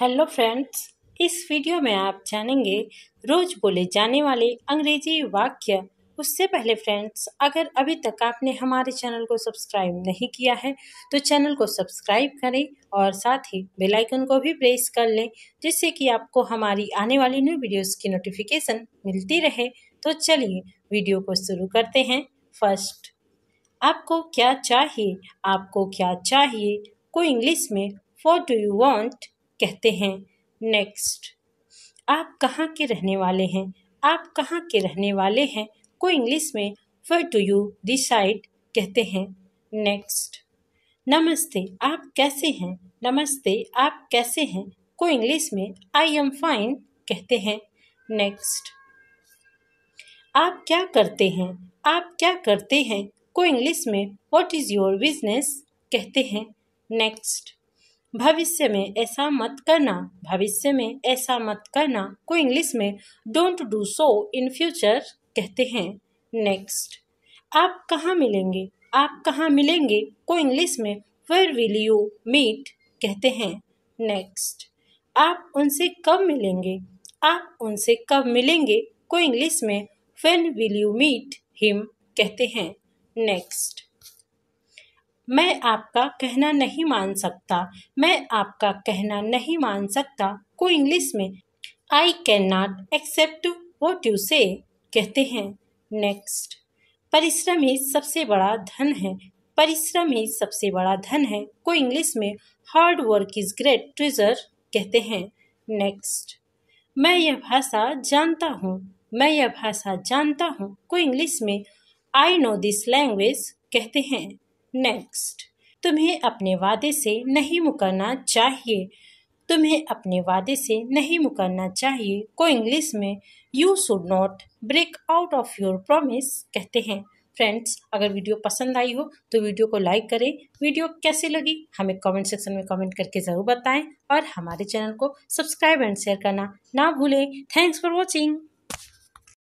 hello friends इस video में आप जानेंगे रोज बोले जाने वाले अंग्रेजी वाक्य उससे पहले फ्रेंड्स अगर अभी तक आपने हमारे चैनल को सब्सक्राइब नहीं किया है तो चैनल को सब्सक्राइब करें और साथ ही बेल आइकन को भी प्रेस कर लें जिससे कि आपको हमारी आने वाली न्यू वीडियोस की नोटिफिकेशन मिलती रहे तो चलिए वीडियो को शुरू करते हैं फर्स्ट आपको क्या चाहिए आपको क्या चाहिए को इंग्लिश में फॉर डू यू वॉन्ट कहते हैं नेक्स्ट आप कहाँ के रहने वाले हैं आप कहाँ के रहने वाले हैं को इंग्लिश में वर टू यू डिसाइड कहते हैं नेक्स्ट नमस्ते आप कैसे हैं नमस्ते आप कैसे हैं को इंग्लिश में आई एम फाइन कहते हैं नेक्स्ट आप क्या करते हैं आप क्या करते हैं को इंग्लिश में व्हाट इज़ योर बिजनेस कहते हैं नेक्स्ट भविष्य में ऐसा मत करना भविष्य में ऐसा मत करना को इंग्लिश में don't do so in future कहते हैं नेक्स्ट आप कहाँ मिलेंगे आप कहाँ मिलेंगे को इंग्लिश में वेर विल यू मीट कहते हैं नेक्स्ट आप उनसे कब मिलेंगे आप उनसे कब मिलेंगे को इंग्लिश में when will you meet him कहते हैं नेक्स्ट मैं आपका कहना नहीं मान सकता मैं आपका कहना नहीं मान सकता को इंग्लिश में I can not accept what you say कहते हैं नेक्स्ट परिश्रम ही सबसे बड़ा धन है परिश्रम ही सबसे बड़ा धन है को इंग्लिश में hard work is great treasure कहते हैं नेक्स्ट मैं यह भाषा जानता हूँ मैं यह भाषा जानता हूँ को इंग्लिश में आई नो दिस लैंग्वेज कहते हैं नेक्स्ट तुम्हें अपने वादे से नहीं मुकरना चाहिए तुम्हें अपने वादे से नहीं मुकरना चाहिए को इंग्लिश में you should not break out of your promise कहते हैं फ्रेंड्स अगर वीडियो पसंद आई हो तो वीडियो को लाइक करें वीडियो कैसी लगी हमें कमेंट सेक्शन में कमेंट करके ज़रूर बताएं और हमारे चैनल को सब्सक्राइब एंड शेयर करना ना भूलें थैंक्स फॉर वॉचिंग